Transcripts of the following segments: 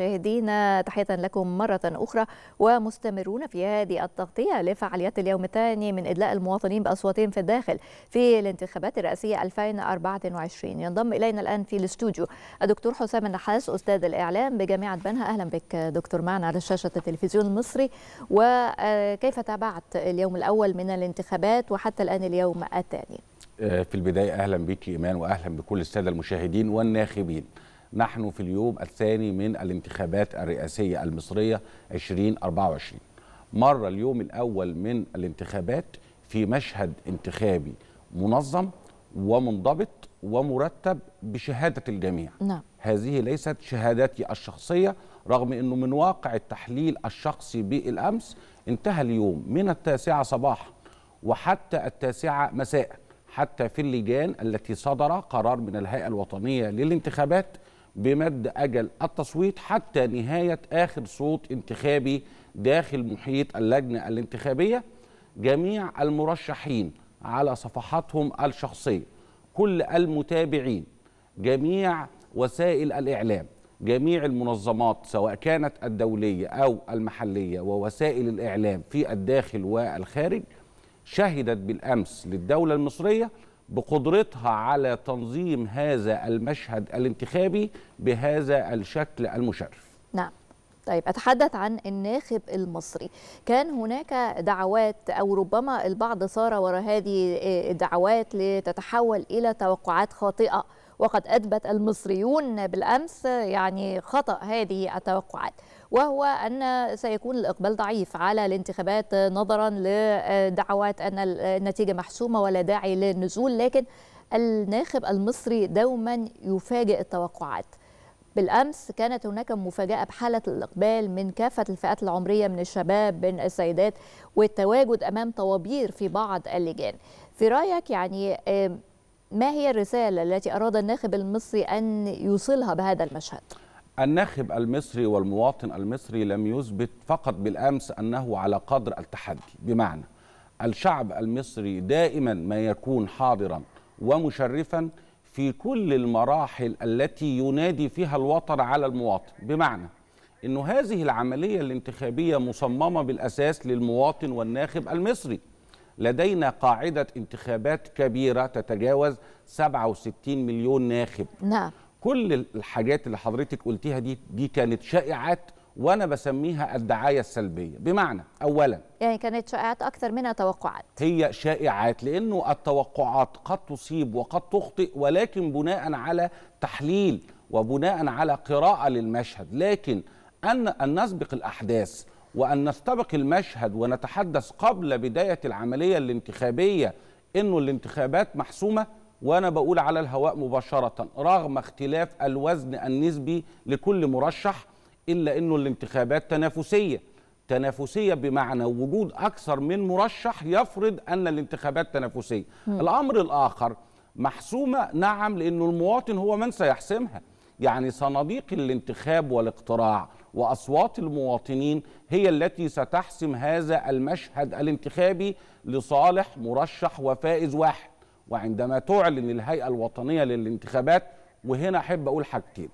مشاهدينا تحية لكم مرة أخرى ومستمرون في هذه التغطية لفعاليات اليوم الثاني من إدلاء المواطنين بأصواتهم في الداخل في الانتخابات الرئاسية 2024 ينضم إلينا الآن في الاستوديو الدكتور حسام النحاس أستاذ الإعلام بجامعة بنها أهلا بك دكتور معنا على شاشة التلفزيون المصري وكيف تابعت اليوم الأول من الانتخابات وحتى الآن اليوم الثاني آه، في البداية أهلا بك إيمان وأهلا بكل السادة المشاهدين والناخبين نحن في اليوم الثاني من الانتخابات الرئاسية المصرية 2024 مر اليوم الأول من الانتخابات في مشهد انتخابي منظم ومنضبط ومرتب بشهادة الجميع نعم. هذه ليست شهادتي الشخصية رغم أنه من واقع التحليل الشخصي بالأمس انتهى اليوم من التاسعة صباحا وحتى التاسعة مساء حتى في اللجان التي صدر قرار من الهيئة الوطنية للانتخابات بمد أجل التصويت حتى نهاية آخر صوت انتخابي داخل محيط اللجنة الانتخابية جميع المرشحين على صفحاتهم الشخصية كل المتابعين جميع وسائل الإعلام جميع المنظمات سواء كانت الدولية أو المحلية ووسائل الإعلام في الداخل والخارج شهدت بالأمس للدولة المصرية بقدرتها على تنظيم هذا المشهد الانتخابي بهذا الشكل المشرف نعم طيب أتحدث عن الناخب المصري كان هناك دعوات أو ربما البعض سار وراء هذه الدعوات آه، لتتحول إلى توقعات خاطئة وقد أثبت المصريون بالأمس يعني خطأ هذه التوقعات وهو أن سيكون الإقبال ضعيف على الانتخابات نظرا لدعوات أن النتيجة محسومة ولا داعي للنزول لكن الناخب المصري دوما يفاجئ التوقعات بالامس كانت هناك مفاجاه بحاله الاقبال من كافه الفئات العمريه من الشباب من السيدات والتواجد امام طوابير في بعض اللجان في رايك يعني ما هي الرسالة التي أراد الناخب المصري أن يوصلها بهذا المشهد؟ الناخب المصري والمواطن المصري لم يثبت فقط بالأمس أنه على قدر التحدي بمعنى الشعب المصري دائما ما يكون حاضرا ومشرفا في كل المراحل التي ينادي فيها الوطن على المواطن بمعنى أن هذه العملية الانتخابية مصممة بالأساس للمواطن والناخب المصري لدينا قاعدة انتخابات كبيرة تتجاوز 67 مليون ناخب نعم كل الحاجات اللي حضرتك قلتيها دي دي كانت شائعات وانا بسميها الدعايه السلبيه بمعنى اولا يعني كانت شائعات اكثر منها توقعات هي شائعات لانه التوقعات قد تصيب وقد تخطئ ولكن بناء على تحليل وبناء على قراءه للمشهد لكن ان ان نسبق الاحداث وأن نستبق المشهد ونتحدث قبل بداية العملية الانتخابية أنه الانتخابات محسومة وأنا بقول على الهواء مباشرة رغم اختلاف الوزن النسبي لكل مرشح إلا أنه الانتخابات تنافسية تنافسية بمعنى وجود أكثر من مرشح يفرض أن الانتخابات تنافسية م. الأمر الآخر محسومة نعم لأنه المواطن هو من سيحسمها يعني صناديق الانتخاب والاقتراع واصوات المواطنين هي التي ستحسم هذا المشهد الانتخابي لصالح مرشح وفائز واحد وعندما تعلن الهيئه الوطنيه للانتخابات وهنا احب اقول حاجتين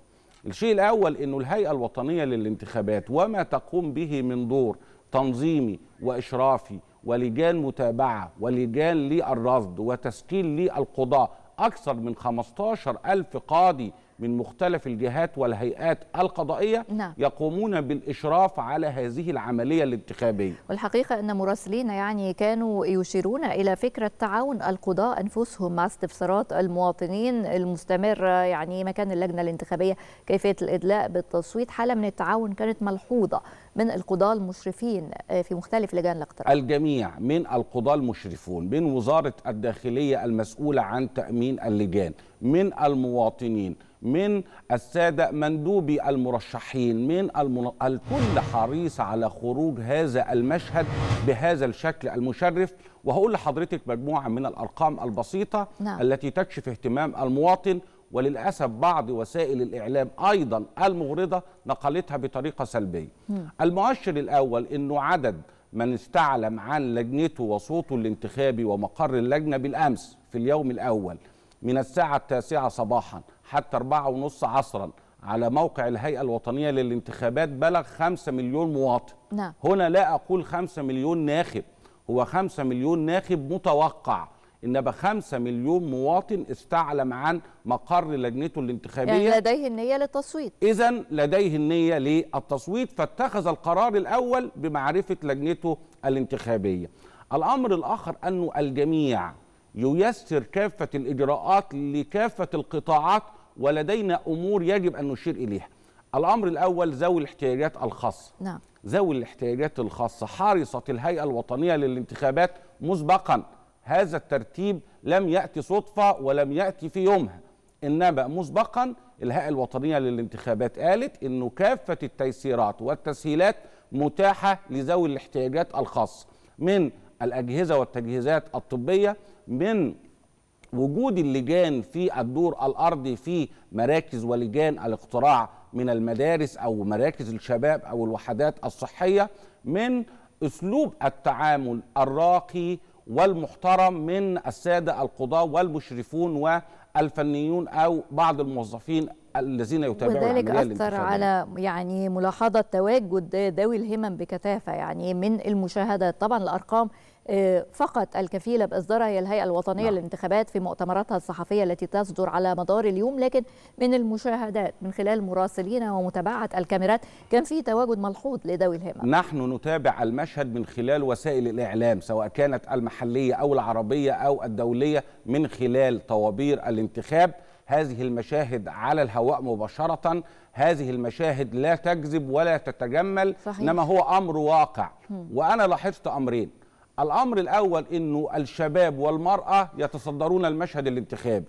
الشيء الاول انه الهيئه الوطنيه للانتخابات وما تقوم به من دور تنظيمي واشرافي ولجان متابعه ولجان للرصد وتسكيل للقضاه اكثر من 15 ألف قاضي من مختلف الجهات والهيئات القضائية نعم. يقومون بالإشراف على هذه العملية الانتخابية والحقيقة أن مراسلين يعني كانوا يشيرون إلى فكرة تعاون القضاء أنفسهم مع استفسارات المواطنين المستمرة يعني مكان اللجنة الانتخابية كيفية الإدلاء بالتصويت حالة من التعاون كانت ملحوظة من القضاة المشرفين في مختلف لجان الاقتراع الجميع من القضاة المشرفون من وزارة الداخلية المسؤولة عن تأمين اللجان من المواطنين من السادة مندوبي المرشحين من المن... الكل حريص على خروج هذا المشهد بهذا الشكل المشرف وهقول لحضرتك مجموعة من الأرقام البسيطة نعم. التي تكشف اهتمام المواطن وللأسف بعض وسائل الإعلام أيضا المغرضة نقلتها بطريقة سلبية مم. المؤشر الأول أنه عدد من استعلم عن لجنته وصوته الانتخابي ومقر اللجنة بالأمس في اليوم الأول من الساعة التاسعة صباحاً حتى أربعة ونص عصرا على موقع الهيئة الوطنية للانتخابات بلغ 5 مليون مواطن نعم. هنا لا أقول 5 مليون ناخب هو 5 مليون ناخب متوقع إنما 5 مليون مواطن استعلم عن مقر لجنته الانتخابية يعني لديه النية للتصويت إذا لديه النية للتصويت فاتخذ القرار الأول بمعرفة لجنته الانتخابية الأمر الآخر أنه الجميع ييسر كافة الإجراءات لكافة القطاعات ولدينا امور يجب ان نشير اليها الامر الاول ذوي الاحتياجات الخاصه نعم ذوي الاحتياجات الخاصه حرصت الهيئه الوطنيه للانتخابات مسبقا هذا الترتيب لم ياتي صدفه ولم ياتي في يومها انما مسبقا الهيئه الوطنيه للانتخابات قالت انه كافه التيسيرات والتسهيلات متاحه لذوي الاحتياجات الخاصه من الاجهزه والتجهيزات الطبيه من وجود اللجان في الدور الارضي في مراكز ولجان الاقتراع من المدارس او مراكز الشباب او الوحدات الصحيه من اسلوب التعامل الراقي والمحترم من الساده القضاه والمشرفون والفنيون او بعض الموظفين الذين يتابعون وذلك اثر على يعني ملاحظه تواجد ذوي الهمم بكثافه يعني من المشاهدات طبعا الارقام فقط الكفيلة بإصدارها هي الهيئة الوطنية نعم. للانتخابات في مؤتمراتها الصحفية التي تصدر على مدار اليوم لكن من المشاهدات من خلال مراسلينا ومتابعة الكاميرات كان في تواجد ملحوظ لذوي الهمم نحن نتابع المشهد من خلال وسائل الإعلام سواء كانت المحلية أو العربية أو الدولية من خلال طوابير الانتخاب هذه المشاهد على الهواء مباشرة هذه المشاهد لا تجذب ولا تتجمل صحيح. إنما هو أمر واقع م. وأنا لاحظت أمرين الأمر الأول أنه الشباب والمرأة يتصدرون المشهد الانتخابي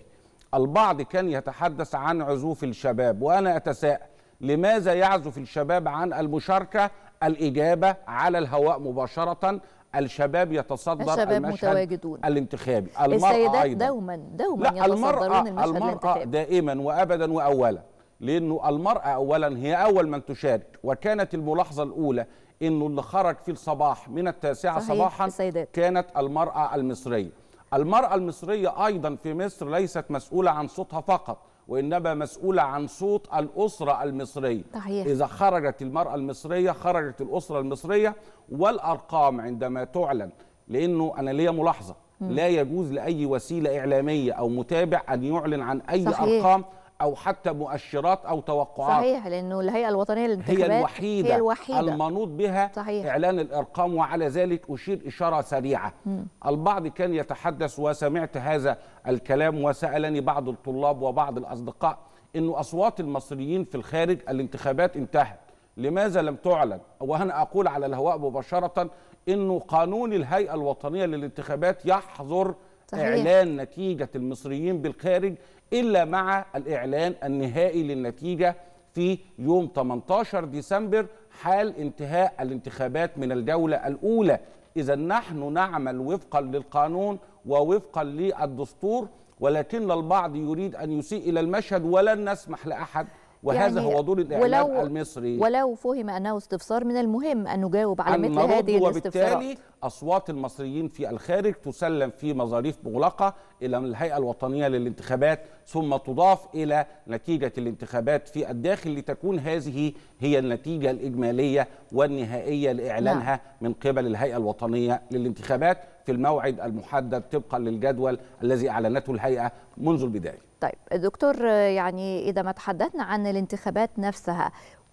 البعض كان يتحدث عن عزوف الشباب وأنا أتساءل لماذا يعزف الشباب عن المشاركة الإجابة على الهواء مباشرة الشباب يتصدر الشباب المشهد متواجدون. الانتخابي المرأة السيدات أيضا. دوما دوما لا المرأة, المشهد المرأة دائما وأبدا وأولا لأنه المرأة أولا هي أول من تشارك وكانت الملاحظة الأولى انه اللي خرج في الصباح من التاسعه صحيح صباحا السيدات. كانت المراه المصريه المراه المصريه ايضا في مصر ليست مسؤوله عن صوتها فقط وانما مسؤوله عن صوت الاسره المصريه صحيح. اذا خرجت المراه المصريه خرجت الاسره المصريه والارقام عندما تعلن لانه انا ليا ملاحظه م. لا يجوز لاي وسيله اعلاميه او متابع ان يعلن عن اي صحيح. ارقام او حتى مؤشرات او توقعات صحيح لانه الهيئه الوطنيه للانتخابات هي الوحيده, هي الوحيدة المنوط بها صحيح. اعلان الارقام وعلى ذلك اشير اشاره سريعه م. البعض كان يتحدث وسمعت هذا الكلام وسالني بعض الطلاب وبعض الاصدقاء انه اصوات المصريين في الخارج الانتخابات انتهت لماذا لم تعلن وهنا اقول على الهواء مباشره انه قانون الهيئه الوطنيه للانتخابات يحظر صحيح. إعلان نتيجة المصريين بالخارج إلا مع الإعلان النهائي للنتيجة في يوم 18 ديسمبر حال انتهاء الانتخابات من الجولة الأولى إذا نحن نعمل وفقا للقانون ووفقا للدستور ولكن البعض يريد أن يسيء إلى المشهد ولن نسمح لأحد وهذا يعني هو دور الإعلام ولو المصري ولو فهم أنه استفسار من المهم أن نجاوب على مثل هذه الاستفسارات وبالتالي أصوات المصريين في الخارج تسلم في مظاريف مغلقة إلى الهيئة الوطنية للانتخابات ثم تضاف إلى نتيجة الانتخابات في الداخل لتكون هذه هي النتيجة الإجمالية والنهائية لإعلانها نعم. من قبل الهيئة الوطنية للانتخابات في الموعد المحدد طبقا للجدول الذي اعلنته الهيئه منذ البدايه. طيب دكتور يعني اذا ما تحدثنا عن الانتخابات نفسها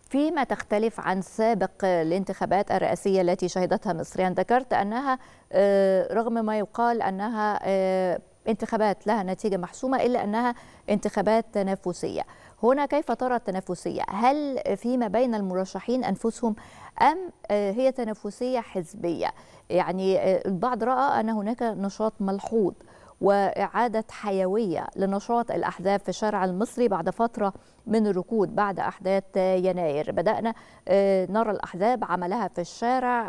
فيما تختلف عن سابق الانتخابات الرئاسية التي شهدتها مصريا ذكرت أنها آه، رغم ما يقال أنها آه، انتخابات لها نتيجة محسومة إلا أنها انتخابات تنافسية هنا كيف ترى التنافسية هل فيما بين المرشحين أنفسهم أم آه، هي تنافسية حزبية يعني آه، البعض رأى أن هناك نشاط ملحوظ وإعادة حيوية لنشاط الأحزاب في الشارع المصري بعد فترة من الركود بعد أحداث يناير بدأنا آه، نرى الأحزاب عملها في الشارع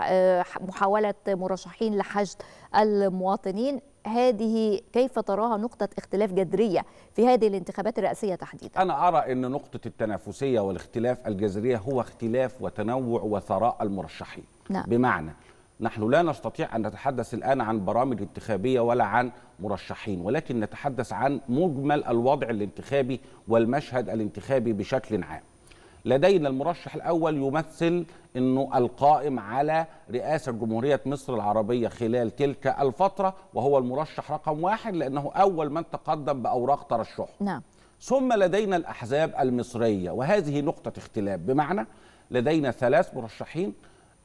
محاولة مرشحين لحشد المواطنين هذه كيف تراها نقطة اختلاف جذرية في هذه الانتخابات الرئاسية تحديدا؟ أنا أرى أن نقطة التنافسية والاختلاف الجذرية هو اختلاف وتنوع وثراء المرشحين نعم. بمعنى نحن لا نستطيع أن نتحدث الآن عن برامج انتخابية ولا عن مرشحين ولكن نتحدث عن مجمل الوضع الانتخابي والمشهد الانتخابي بشكل عام لدينا المرشح الأول يمثل أنه القائم على رئاسة جمهورية مصر العربية خلال تلك الفترة وهو المرشح رقم واحد لأنه أول من تقدم بأوراق ترشحه نعم. ثم لدينا الأحزاب المصرية وهذه نقطة اختلاف بمعنى لدينا ثلاث مرشحين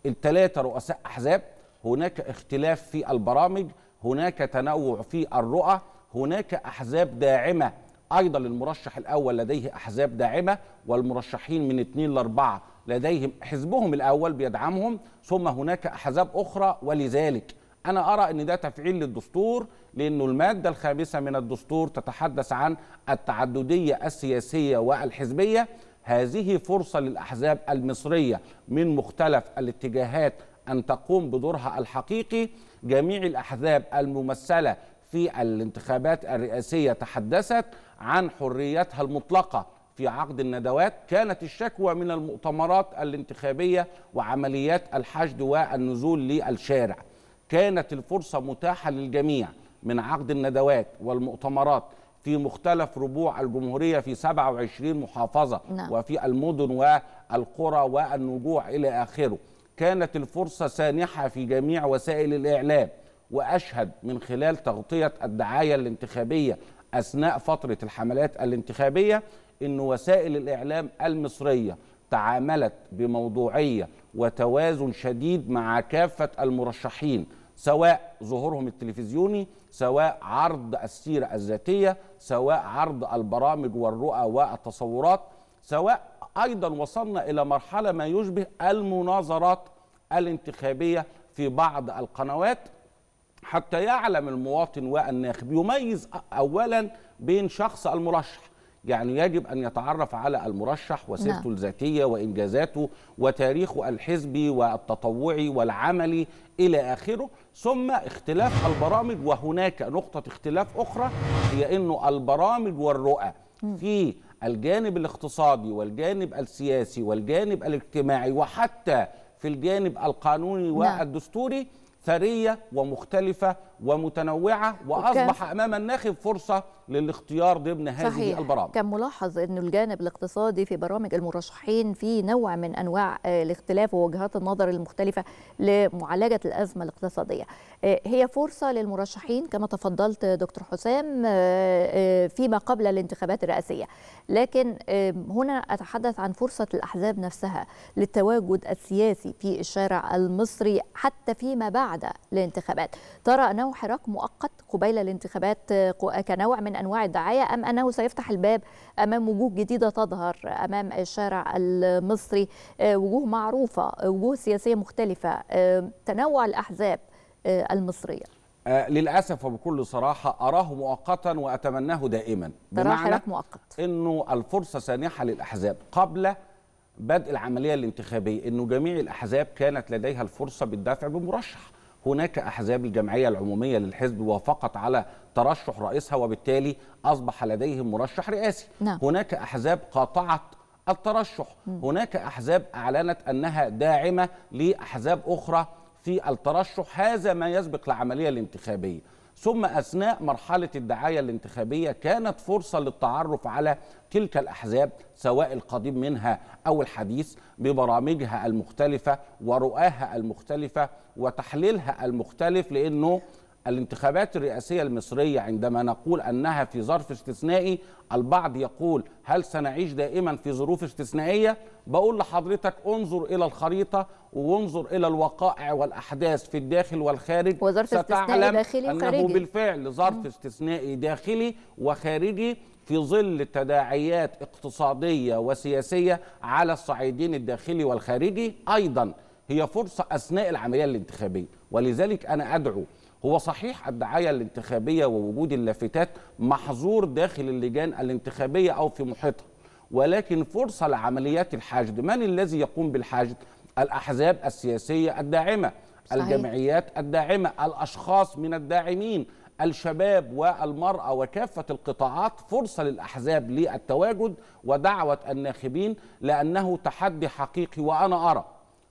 الثلاثة رؤساء أحزاب هناك اختلاف في البرامج هناك تنوع في الرؤى هناك أحزاب داعمة أيضا المرشح الأول لديه أحزاب داعمة والمرشحين من اثنين لأربعة لديهم حزبهم الأول بيدعمهم ثم هناك أحزاب أخرى ولذلك أنا أرى أن ده تفعيل للدستور لأنه المادة الخامسة من الدستور تتحدث عن التعددية السياسية والحزبية هذه فرصة للأحزاب المصرية من مختلف الاتجاهات أن تقوم بدورها الحقيقي جميع الأحزاب الممثلة في الانتخابات الرئاسية تحدثت عن حريتها المطلقة في عقد الندوات كانت الشكوى من المؤتمرات الانتخابية وعمليات الحشد والنزول للشارع كانت الفرصة متاحة للجميع من عقد الندوات والمؤتمرات في مختلف ربوع الجمهورية في 27 محافظة نعم. وفي المدن والقرى والنجوع إلى آخره كانت الفرصة سانحة في جميع وسائل الإعلام واشهد من خلال تغطيه الدعايه الانتخابيه اثناء فتره الحملات الانتخابيه ان وسائل الاعلام المصريه تعاملت بموضوعيه وتوازن شديد مع كافه المرشحين سواء ظهورهم التلفزيوني سواء عرض السيره الذاتيه سواء عرض البرامج والرؤى والتصورات سواء ايضا وصلنا الى مرحله ما يشبه المناظرات الانتخابيه في بعض القنوات حتى يعلم المواطن والناخب يميز أولا بين شخص المرشح يعني يجب أن يتعرف على المرشح وسيرته نعم. الذاتية وإنجازاته وتاريخه الحزبي والتطوعي والعملي إلى آخره ثم اختلاف البرامج وهناك نقطة اختلاف أخرى هي أنه البرامج والرؤى في الجانب الاقتصادي والجانب السياسي والجانب الاجتماعي وحتى في الجانب القانوني نعم. والدستوري ثريه ومختلفه ومتنوعه واصبح امام الناخب فرصه للاختيار ضمن هذه صحيح. البرامج. كان ملاحظ انه الجانب الاقتصادي في برامج المرشحين في نوع من انواع آه، الاختلاف ووجهات النظر المختلفه لمعالجه الازمه الاقتصاديه. آه، هي فرصه للمرشحين كما تفضلت دكتور حسام آه، فيما قبل الانتخابات الرئاسيه، لكن هنا اتحدث عن فرصه الاحزاب نفسها للتواجد السياسي في الشارع المصري حتى فيما بعد الانتخابات. ترى أنه أنه حراك مؤقت قبيل الانتخابات كنوع من أنواع الدعاية أم أنه سيفتح الباب أمام وجوه جديدة تظهر أمام الشارع المصري آه، وجوه معروفة وجوه سياسية مختلفة آه، تنوع الأحزاب آه، المصرية للأسف وبكل صراحة أراه مؤقتا وأتمناه دائما بمعنى مؤقت. أنه الفرصة سانحة للأحزاب قبل بدء العملية الانتخابية أنه جميع الأحزاب كانت لديها الفرصة بالدفع بمرشح هناك أحزاب الجمعية العمومية للحزب وافقت على ترشح رئيسها وبالتالي أصبح لديهم مرشح رئاسي نعم. هناك أحزاب قاطعت الترشح م. هناك أحزاب أعلنت أنها داعمة لأحزاب أخرى في الترشح هذا ما يسبق العملية الانتخابية ثم أثناء مرحلة الدعاية الانتخابية كانت فرصة للتعرف على تلك الأحزاب سواء القديم منها أو الحديث ببرامجها المختلفة ورؤاها المختلفة وتحليلها المختلف لأنه الانتخابات الرئاسية المصرية عندما نقول أنها في ظرف استثنائي البعض يقول هل سنعيش دائما في ظروف استثنائية بقول لحضرتك انظر إلى الخريطة وانظر إلى الوقائع والأحداث في الداخل والخارج وظرف استثنائي داخلي أنه وخارجي. بالفعل ظرف استثنائي داخلي وخارجي في ظل تداعيات اقتصادية وسياسية على الصعيدين الداخلي والخارجي أيضا هي فرصة أثناء العملية الانتخابية ولذلك أنا أدعو هو صحيح الدعايه الانتخابيه ووجود اللافتات محظور داخل اللجان الانتخابيه او في محيطها ولكن فرصه لعمليات الحشد من الذي يقوم بالحشد الاحزاب السياسيه الداعمه صحيح. الجمعيات الداعمه الاشخاص من الداعمين الشباب والمرأة وكافة القطاعات فرصة للأحزاب للتواجد ودعوة الناخبين لأنه تحدي حقيقي وأنا أرى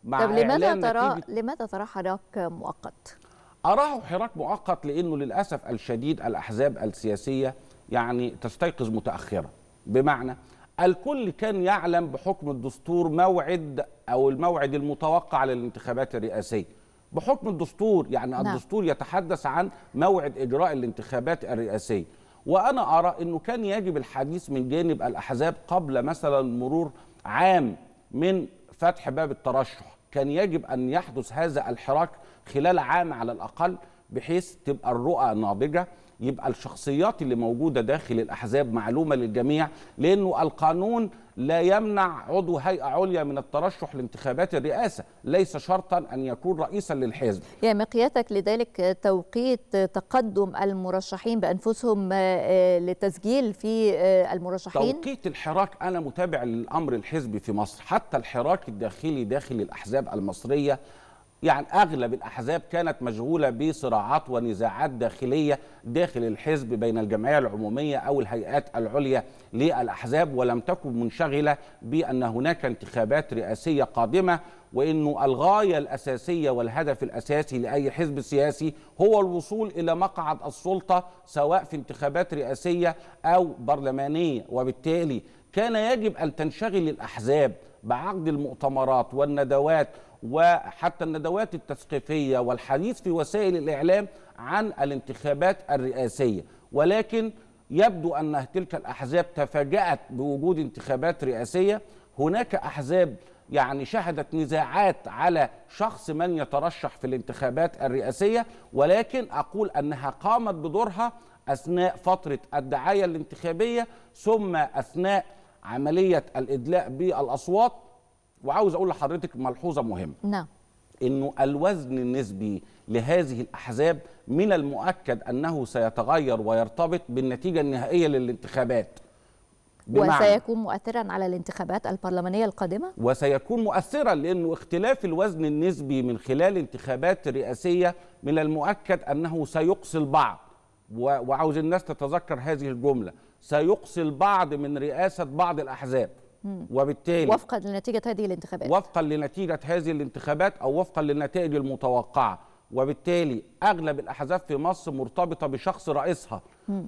مع طب لماذا ترى لماذا ترى حراك مؤقت؟ أراه حراك مؤقت لأنه للأسف الشديد الأحزاب السياسية يعني تستيقظ متأخرة بمعنى الكل كان يعلم بحكم الدستور موعد أو الموعد المتوقع للانتخابات الرئاسية بحكم الدستور يعني نعم. الدستور يتحدث عن موعد إجراء الانتخابات الرئاسية وأنا أرى أنه كان يجب الحديث من جانب الأحزاب قبل مثلا مرور عام من فتح باب الترشح كان يجب أن يحدث هذا الحراك خلال عام على الاقل بحيث تبقى الرؤى ناضجه يبقى الشخصيات اللي موجوده داخل الاحزاب معلومه للجميع لانه القانون لا يمنع عضو هيئه عليا من الترشح لانتخابات الرئاسه ليس شرطا ان يكون رئيسا للحزب يعني مقياسك لذلك توقيت تقدم المرشحين بانفسهم للتسجيل آه، آه، في آه، المرشحين توقيت الحراك انا متابع للامر الحزبي في مصر حتى الحراك الداخلي داخل الاحزاب المصريه يعني اغلب الاحزاب كانت مشغوله بصراعات ونزاعات داخليه داخل الحزب بين الجمعيه العموميه او الهيئات العليا للاحزاب ولم تكن منشغله بان هناك انتخابات رئاسيه قادمه وانه الغايه الاساسيه والهدف الاساسي لاي حزب سياسي هو الوصول الى مقعد السلطه سواء في انتخابات رئاسيه او برلمانيه وبالتالي كان يجب ان تنشغل الاحزاب بعقد المؤتمرات والندوات وحتى الندوات التثقيفيه والحديث في وسائل الاعلام عن الانتخابات الرئاسيه ولكن يبدو ان تلك الاحزاب تفاجات بوجود انتخابات رئاسيه هناك احزاب يعني شهدت نزاعات على شخص من يترشح في الانتخابات الرئاسيه ولكن اقول انها قامت بدورها اثناء فتره الدعايه الانتخابيه ثم اثناء عمليه الادلاء بالاصوات وعاوز اقول لحضرتك ملحوظه مهمه نعم انه الوزن النسبي لهذه الاحزاب من المؤكد انه سيتغير ويرتبط بالنتيجه النهائيه للانتخابات وسيكون مؤثرا على الانتخابات البرلمانيه القادمه وسيكون مؤثرا لانه اختلاف الوزن النسبي من خلال انتخابات رئاسيه من المؤكد انه سيقصي البعض وعاوز الناس تتذكر هذه الجمله سيقصي البعض من رئاسه بعض الاحزاب وبالتالي وفقا لنتيجه هذه الانتخابات وفقا لنتيجه هذه الانتخابات او وفقا للنتائج المتوقعه وبالتالي اغلب الاحزاب في مصر مرتبطه بشخص رئيسها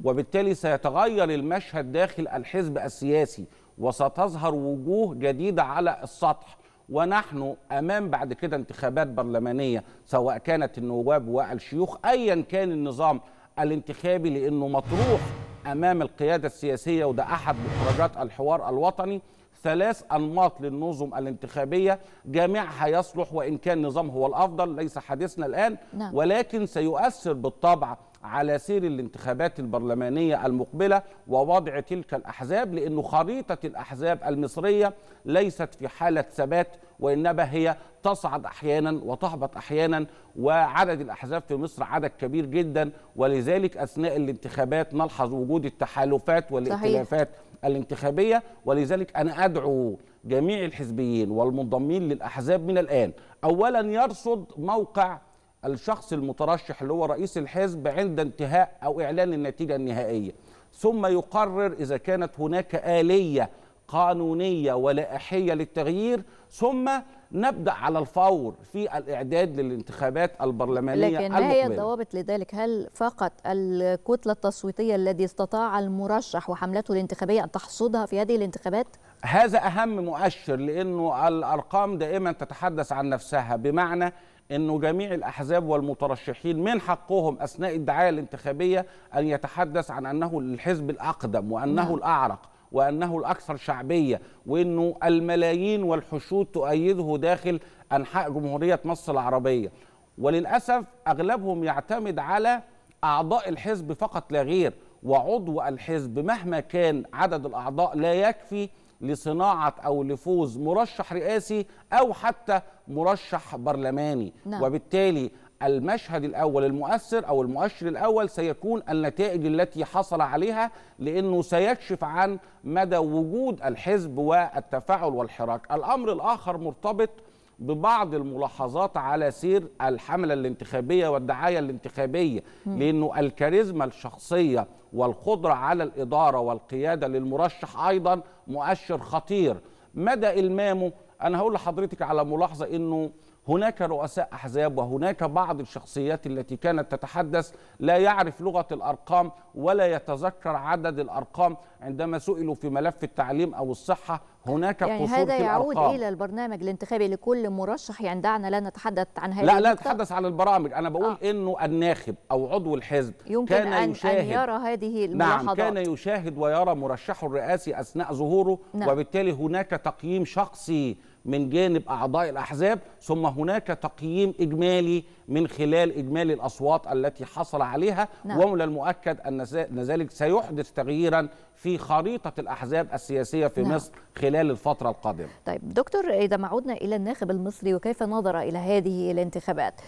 وبالتالي سيتغير المشهد داخل الحزب السياسي وستظهر وجوه جديده على السطح ونحن امام بعد كده انتخابات برلمانيه سواء كانت النواب والشيوخ ايا كان النظام الانتخابي لانه مطروح امام القياده السياسيه وده احد مخرجات الحوار الوطني ثلاث أنماط للنظم الانتخابية جميعها يصلح وإن كان نظام هو الأفضل ليس حديثنا الآن نعم. ولكن سيؤثر بالطبع على سير الانتخابات البرلمانية المقبلة ووضع تلك الأحزاب لأن خريطة الأحزاب المصرية ليست في حالة ثبات وإنما هي تصعد أحيانا وتهبط أحيانا وعدد الأحزاب في مصر عدد كبير جدا ولذلك أثناء الانتخابات نلحظ وجود التحالفات والائتلافات الانتخابية ولذلك أنا أدعو جميع الحزبيين والمنضمين للأحزاب من الآن أولا يرصد موقع الشخص المترشح اللي هو رئيس الحزب عند انتهاء أو إعلان النتيجة النهائية ثم يقرر إذا كانت هناك آلية قانونية ولائحية للتغيير ثم نبدا على الفور في الاعداد للانتخابات البرلمانيه لكن ما هي الضوابط لذلك هل فقط الكتله التصويتيه الذي استطاع المرشح وحملته الانتخابيه ان تحصدها في هذه الانتخابات هذا اهم مؤشر لانه الارقام دائما تتحدث عن نفسها بمعنى انه جميع الاحزاب والمترشحين من حقهم اثناء الدعايه الانتخابيه ان يتحدث عن انه الحزب الاقدم وانه نعم. الاعرق وانه الاكثر شعبيه وانه الملايين والحشود تؤيده داخل انحاء جمهوريه مصر العربيه وللاسف اغلبهم يعتمد على اعضاء الحزب فقط لا غير وعضو الحزب مهما كان عدد الاعضاء لا يكفي لصناعه او لفوز مرشح رئاسي او حتى مرشح برلماني نعم. وبالتالي المشهد الأول المؤثر أو المؤشر الأول سيكون النتائج التي حصل عليها لأنه سيكشف عن مدى وجود الحزب والتفاعل والحراك الأمر الآخر مرتبط ببعض الملاحظات على سير الحملة الانتخابية والدعاية الانتخابية لأنه الكاريزما الشخصية والقدرة على الإدارة والقيادة للمرشح أيضا مؤشر خطير مدى إلمامه أنا هقول لحضرتك على ملاحظة أنه هناك رؤساء أحزاب وهناك بعض الشخصيات التي كانت تتحدث لا يعرف لغة الأرقام ولا يتذكر عدد الأرقام عندما سئلوا في ملف التعليم أو الصحة هناك يعني قصور هذا يعود الأرقام. الى البرنامج الانتخابي لكل مرشح يعني دعنا لا نتحدث عن هذه لا لا نتحدث عن البرامج انا بقول آه. انه الناخب او عضو الحزب يمكن كان أن, يشاهد أن يرى هذه نعم، الملاحظات نعم كان يشاهد ويرى مرشحه الرئاسي اثناء ظهوره نعم. وبالتالي هناك تقييم شخصي من جانب أعضاء الأحزاب ثم هناك تقييم إجمالي من خلال إجمالي الأصوات التي حصل عليها نعم. ومن المؤكد أن ذلك سيحدث تغييرا في خريطة الأحزاب السياسية في نعم. مصر خلال الفترة القادمة طيب دكتور إذا ما عدنا إلى الناخب المصري وكيف نظر إلى هذه الانتخابات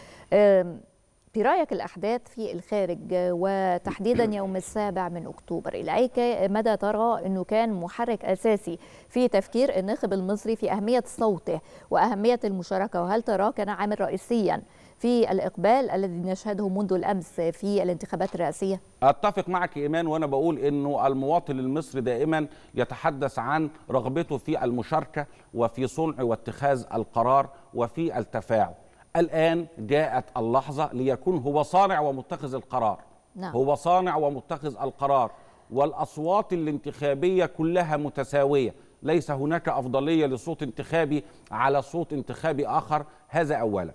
برايك الأحداث في الخارج وتحديدا يوم السابع من أكتوبر إلى أي مدى ترى أنه كان محرك أساسي في تفكير الناخب المصري في أهمية صوته وأهمية المشاركة وهل تراه كان عامل رئيسيا في الإقبال الذي نشهده منذ الأمس في الانتخابات الرئاسية؟ أتفق معك إيمان وأنا بقول أنه المواطن المصري دائما يتحدث عن رغبته في المشاركة وفي صنع واتخاذ القرار وفي التفاعل الآن جاءت اللحظة ليكون هو صانع ومتخذ القرار نعم. هو صانع ومتخذ القرار والأصوات الانتخابية كلها متساوية ليس هناك أفضلية لصوت انتخابي على صوت انتخابي آخر هذا أولا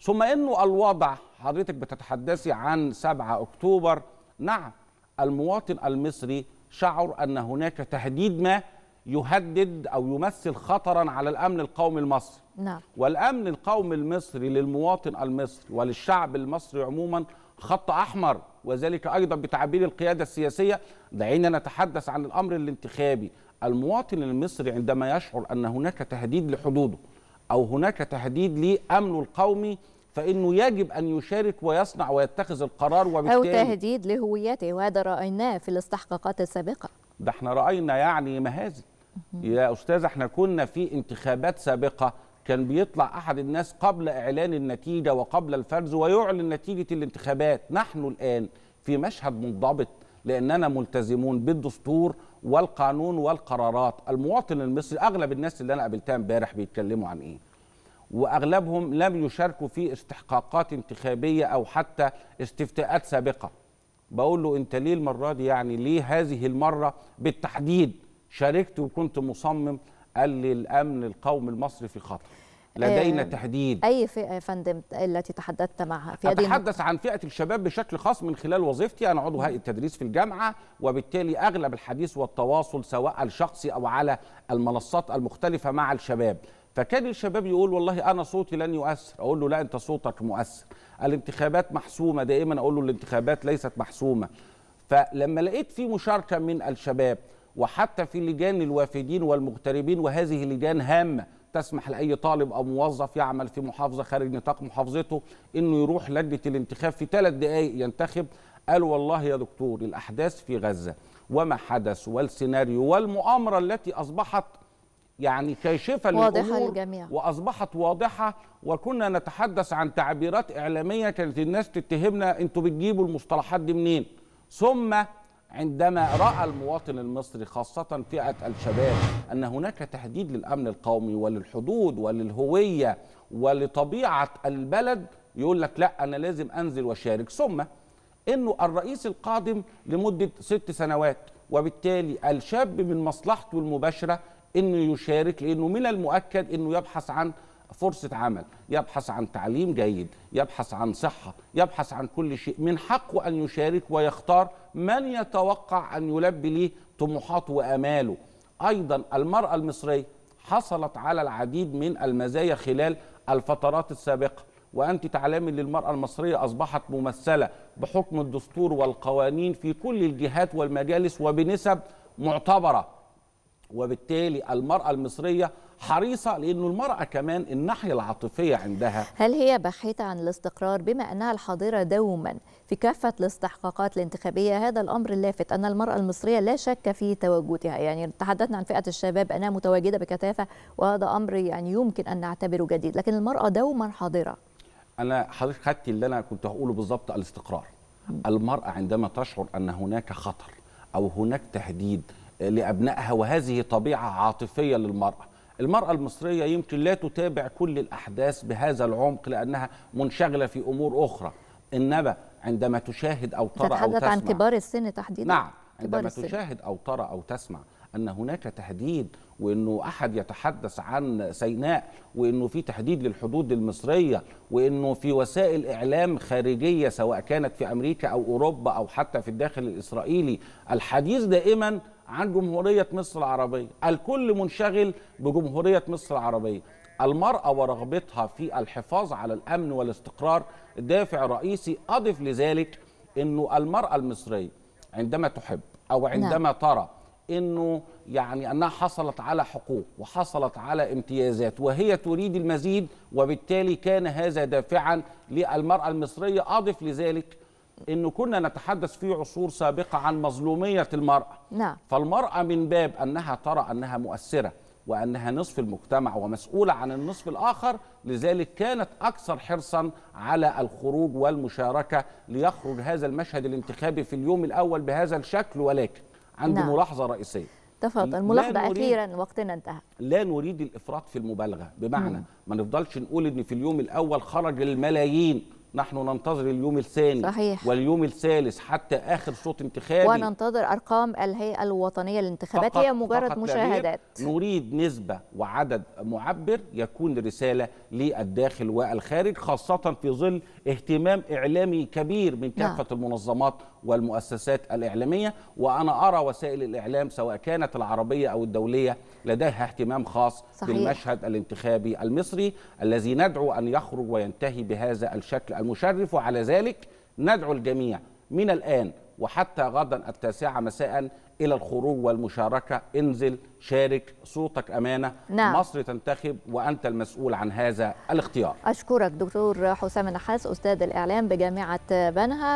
ثم أنه الوضع حضرتك بتتحدثي عن 7 أكتوبر نعم المواطن المصري شعر أن هناك تهديد ما يهدد أو يمثل خطرا على الأمن القومي المصري نعم. والأمن القومي المصري للمواطن المصري وللشعب المصري عموما خط أحمر وذلك أيضا بتعبير القيادة السياسية دعينا نتحدث عن الأمر الانتخابي المواطن المصري عندما يشعر أن هناك تهديد لحدوده أو هناك تهديد لأمنه القومي فانه يجب ان يشارك ويصنع ويتخذ القرار وبالتالي او تهديد لهويته وهذا رايناه في الاستحقاقات السابقه ده احنا راينا يعني مهازل يا استاذ احنا كنا في انتخابات سابقه كان بيطلع احد الناس قبل اعلان النتيجه وقبل الفرز ويعلن نتيجه الانتخابات نحن الان في مشهد منضبط لاننا ملتزمون بالدستور والقانون والقرارات المواطن المصري اغلب الناس اللي انا قابلتها امبارح بيتكلموا عن ايه واغلبهم لم يشاركوا في استحقاقات انتخابيه او حتى استفتاءات سابقه بقول له انت ليه المره دي يعني ليه هذه المره بالتحديد شاركت وكنت مصمم قال لي الأمن القومي المصري في خطر لدينا آه تحديد أي فئة آه، يا فندم التي تحدثت معها في أتحدث عن فئة الشباب بشكل خاص من خلال وظيفتي أنا عضو هيئة تدريس في الجامعة وبالتالي أغلب الحديث والتواصل سواء الشخصي أو على المنصات المختلفة مع الشباب فكان الشباب يقول والله أنا صوتي لن يؤثر أقول له لا أنت صوتك مؤثر الانتخابات محسومة دائما أقول له الانتخابات ليست محسومة فلما لقيت في مشاركة من الشباب وحتى في لجان الوافدين والمغتربين وهذه لجان هامة تسمح لأي طالب أو موظف يعمل في محافظة خارج نطاق محافظته أنه يروح لجنة الانتخاب في ثلاث دقائق ينتخب قال والله يا دكتور الأحداث في غزة وما حدث والسيناريو والمؤامرة التي أصبحت يعني كاشفة واضحة للجميع وأصبحت واضحة وكنا نتحدث عن تعبيرات إعلامية كانت الناس تتهمنا أنتوا بتجيبوا المصطلحات دي منين ثم عندما راى المواطن المصري خاصه فئه الشباب ان هناك تهديد للامن القومي وللحدود وللهويه ولطبيعه البلد يقول لك لا انا لازم انزل واشارك ثم انه الرئيس القادم لمده ست سنوات وبالتالي الشاب من مصلحته المباشره انه يشارك لانه من المؤكد انه يبحث عن فرصة عمل يبحث عن تعليم جيد يبحث عن صحة يبحث عن كل شيء من حقه أن يشارك ويختار من يتوقع أن يلبي ليه طموحاته وأماله أيضا المرأة المصرية حصلت على العديد من المزايا خلال الفترات السابقة وأنت تعلمي أن المرأة المصرية أصبحت ممثلة بحكم الدستور والقوانين في كل الجهات والمجالس وبنسب معتبرة وبالتالي المرأة المصرية حريصه لانه المراه كمان الناحيه العاطفيه عندها هل هي بحيثه عن الاستقرار بما انها الحاضره دوما في كافه الاستحقاقات الانتخابيه هذا الامر اللافت ان المراه المصريه لا شك في تواجدها يعني تحدثنا عن فئه الشباب انها متواجده بكثافه وهذا امر يعني يمكن ان نعتبره جديد لكن المراه دوما حاضره انا حضرتك خدتي اللي انا كنت هقوله بالظبط الاستقرار المراه عندما تشعر ان هناك خطر او هناك تهديد لابنائها وهذه طبيعه عاطفيه للمراه المرأة المصرية يمكن لا تتابع كل الأحداث بهذا العمق لأنها منشغلة في أمور أخرى إنما عندما تشاهد أو ترى أو تسمع عن كبار السن تحديدا نعم عندما تشاهد أو ترى أو تسمع أن هناك تهديد وانه احد يتحدث عن سيناء وانه في تهديد للحدود المصريه وانه في وسائل اعلام خارجيه سواء كانت في امريكا او اوروبا او حتى في الداخل الاسرائيلي الحديث دائما عن جمهورية مصر العربية الكل منشغل بجمهورية مصر العربية المرأة ورغبتها في الحفاظ على الأمن والاستقرار دافع رئيسي أضف لذلك أنه المرأة المصرية عندما تحب أو نعم. عندما ترى أنه يعني أنها حصلت على حقوق وحصلت على امتيازات وهي تريد المزيد وبالتالي كان هذا دافعا للمرأة المصرية أضف لذلك انه كنا نتحدث في عصور سابقه عن مظلوميه المراه نعم فالمراه من باب انها ترى انها مؤثره وانها نصف المجتمع ومسؤوله عن النصف الاخر لذلك كانت اكثر حرصا على الخروج والمشاركه ليخرج هذا المشهد الانتخابي في اليوم الاول بهذا الشكل ولكن عندي نعم. ملاحظه رئيسيه تفضل ملاحظه اخيرا وقتنا انتهى لا نريد الافراط في المبالغه بمعنى مم. ما نفضلش نقول ان في اليوم الاول خرج الملايين نحن ننتظر اليوم الثاني صحيح. واليوم الثالث حتى اخر صوت انتخابي وننتظر ارقام الهيئه الوطنيه للانتخابات هي مجرد فقط مشاهدات نريد نسبه وعدد معبر يكون رساله للداخل والخارج خاصه في ظل اهتمام اعلامي كبير من كافه نعم. المنظمات والمؤسسات الإعلامية وأنا أرى وسائل الإعلام سواء كانت العربية أو الدولية لديها اهتمام خاص صحيح. بالمشهد الانتخابي المصري الذي ندعو أن يخرج وينتهي بهذا الشكل المشرف وعلى ذلك ندعو الجميع من الآن وحتى غدا التاسعة مساء إلى الخروج والمشاركة انزل شارك صوتك أمانة نعم. مصر تنتخب وأنت المسؤول عن هذا الاختيار أشكرك دكتور حسام النحاس أستاذ الإعلام بجامعة بنها